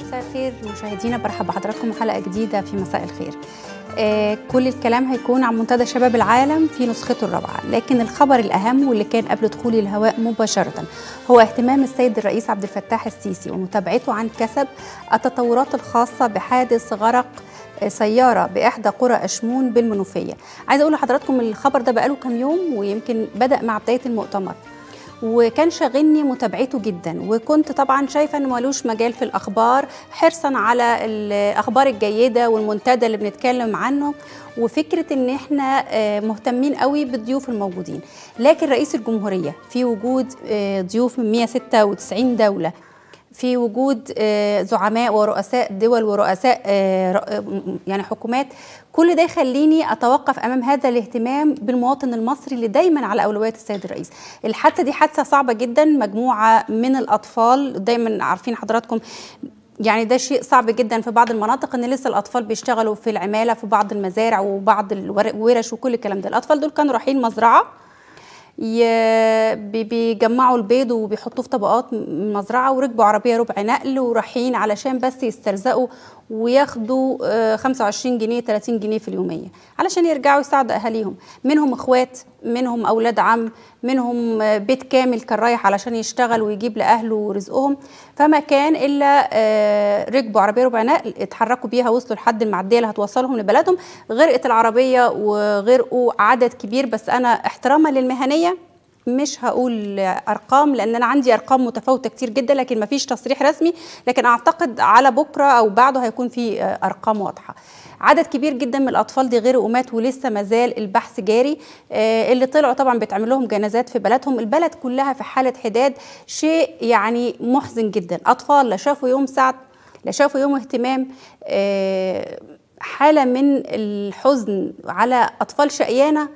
مساء الخير مشاهدينا برحب بحضراتكم حلقه جديده في مساء الخير آه كل الكلام هيكون عن منتدى شباب العالم في نسخته الرابعه لكن الخبر الاهم واللي كان قبل دخولي الهواء مباشره هو اهتمام السيد الرئيس عبد الفتاح السيسي ومتابعته عن كسب التطورات الخاصه بحادث غرق آه، سيارة بإحدى قرى أشمون بالمنوفية عايز أقول لحضراتكم الخبر ده بقاله كام يوم ويمكن بدأ مع بداية المؤتمر وكان شاغلني متابعته جدا وكنت طبعا شايفه انه ملوش مجال في الاخبار حرصا على الاخبار الجيده والمنتدى اللي بنتكلم عنه وفكره ان احنا آه، مهتمين قوي بالضيوف الموجودين لكن رئيس الجمهوريه في وجود آه، ضيوف من 196 دوله في وجود آه، زعماء ورؤساء دول ورؤساء آه، آه، يعني حكومات كل ده يخليني اتوقف امام هذا الاهتمام بالمواطن المصري اللي دايما على اولويات السيد الرئيس الحادثه دي حادثه صعبه جدا مجموعه من الاطفال دايما عارفين حضراتكم يعني ده شيء صعب جدا في بعض المناطق ان لسه الاطفال بيشتغلوا في العماله في بعض المزارع وبعض الورش وكل الكلام ده الاطفال دول كانوا رايحين مزرعه بيجمعوا البيض وبيحطوه في طبقات مزرعه وركبوا عربيه ربع نقل ورايحين علشان بس يسترزقوا وياخدوا 25 آه، جنيه 30 جنيه في اليوميه علشان يرجعوا يساعدوا اهاليهم منهم اخوات منهم اولاد عم منهم آه، بيت كامل كان رايح علشان يشتغل ويجيب لاهله رزقهم فما كان الا آه، ركبوا عربيه ربع نقل اتحركوا بيها وصلوا لحد المعديه اللي هتوصلهم لبلدهم غرقت العربيه وغرقوا عدد كبير بس انا احتراما للمهنيه مش هقول ارقام لان انا عندي ارقام متفاوته كتير جدا لكن ما فيش تصريح رسمي لكن اعتقد على بكره او بعده هيكون في آه، ارقام واضحه عدد كبير جدا من الاطفال دي غير امات ولسه مازال البحث جاري آه، اللي طلعوا طبعا بيتعمل لهم جنازات في بلدهم البلد كلها في حاله حداد شيء يعني محزن جدا اطفال لا شافوا يوم سعد لا شافوا يوم اهتمام آه، حاله من الحزن على اطفال شقيانه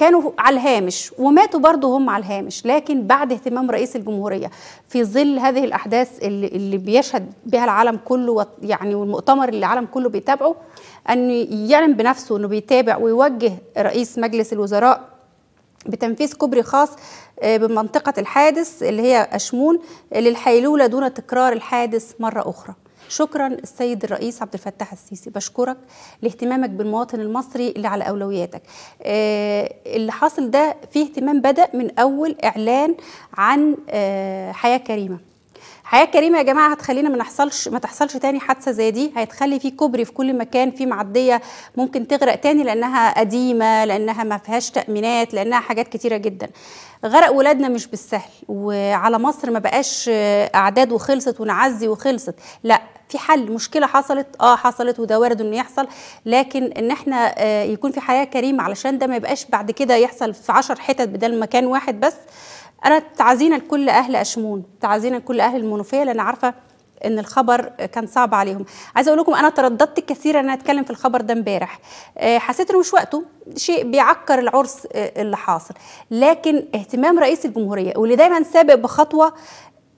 كانوا على الهامش وماتوا برضه هم على الهامش لكن بعد اهتمام رئيس الجمهورية في ظل هذه الأحداث اللي, اللي بيشهد بها العالم كله يعني والمؤتمر اللي العالم كله بيتابعه أن يعلم بنفسه أنه بيتابع ويوجه رئيس مجلس الوزراء بتنفيذ كوبري خاص آه، بمنطقة الحادث اللي هي أشمون للحيلولة دون تكرار الحادث مرة أخرى شكرا السيد الرئيس عبد الفتاح السيسي بشكرك لاهتمامك بالمواطن المصري اللي على اولوياتك آه، اللي حاصل ده فيه اهتمام بدا من اول اعلان عن آه، حياه كريمه حياه كريمه يا جماعه هتخلينا ما نحصلش ما تحصلش تاني حادثه زي دي هيتخلي في كوبري في كل مكان في معديه ممكن تغرق تاني لانها قديمه لانها ما فيهاش تامينات لانها حاجات كتيره جدا غرق ولادنا مش بالسهل وعلى مصر ما بقاش آه، اعداد وخلصت ونعزي وخلصت لا في حل مشكله حصلت اه حصلت وده وارد انه يحصل لكن ان احنا آه يكون في حياه كريمه علشان ده ما يبقاش بعد كده يحصل في 10 حتت بدل مكان واحد بس انا تعزينا لكل اهل اشمون تعزينا لكل اهل المنوفيه لان عارفه ان الخبر كان صعب عليهم عايزه اقول لكم انا ترددت كثيرا ان انا اتكلم في الخبر ده امبارح آه، حسيت انه مش وقته شيء بيعكر العرس آه، اللي حاصل لكن اهتمام رئيس الجمهوريه واللي دايما سابق بخطوه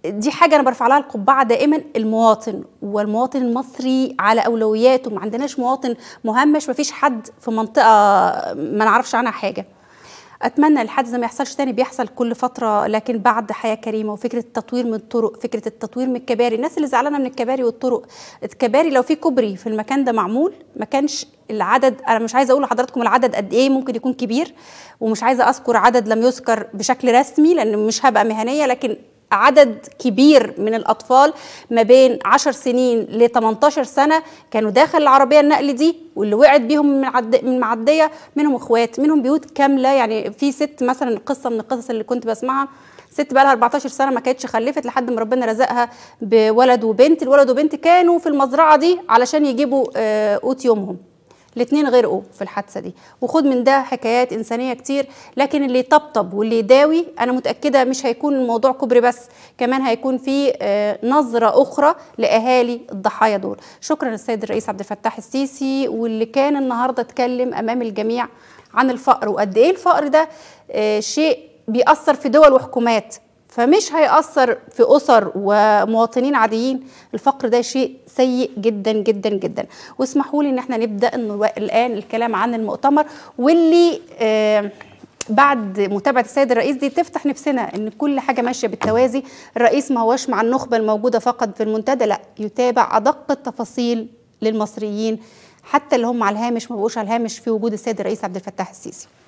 دي حاجه انا برفع لها القبعه دائما المواطن والمواطن المصري على اولوياته ما عندناش مواطن مهمش ما فيش حد في منطقه ما نعرفش عنها حاجه اتمنى الحادث ده ما يحصلش تاني بيحصل كل فتره لكن بعد حياه كريمه وفكره التطوير من الطرق فكره التطوير من الكباري الناس اللي زعلانه من الكباري والطرق الكباري لو في كوبري في المكان ده معمول ما كانش العدد انا مش عايزه اقول لحضراتكم العدد قد ايه ممكن يكون كبير ومش عايزه اذكر عدد لم يذكر بشكل رسمي لان مش هبقى مهنيه لكن عدد كبير من الأطفال ما بين 10 سنين ل 18 سنة كانوا داخل العربية النقل دي واللي وقعت بيهم من عد... من معدية منهم إخوات منهم بيوت كاملة يعني في ست مثلا قصة من القصص اللي كنت بسمعها ست بقى لها 14 سنه ما كانتش خلفت لحد ما ربنا رزقها بولد وبنت الولد وبنت كانوا في المزرعه دي علشان يجيبوا آه، قوت يومهم الاثنين غرقوا في الحادثه دي وخد من ده حكايات انسانيه كتير لكن اللي يطبطب واللي يداوي انا متاكده مش هيكون الموضوع كوبري بس كمان هيكون في آه، نظره اخرى لاهالي الضحايا دول شكرا للسيد الرئيس عبد الفتاح السيسي واللي كان النهارده اتكلم امام الجميع عن الفقر وقد ايه الفقر ده آه، شيء بيأثر في دول وحكومات فمش هيأثر في أسر ومواطنين عاديين الفقر ده شيء سيء جدا جدا جدا واسمحوا لي ان احنا نبدأ الآن الكلام عن المؤتمر واللي آه بعد متابعه السيد الرئيس دي تفتح نفسنا ان كل حاجه ماشيه بالتوازي الرئيس ما هوش مع النخبه الموجوده فقط في المنتدى لا يتابع ادق التفاصيل للمصريين حتى اللي هم على الهامش ما بقوش على الهامش في وجود السيد الرئيس عبد الفتاح السيسي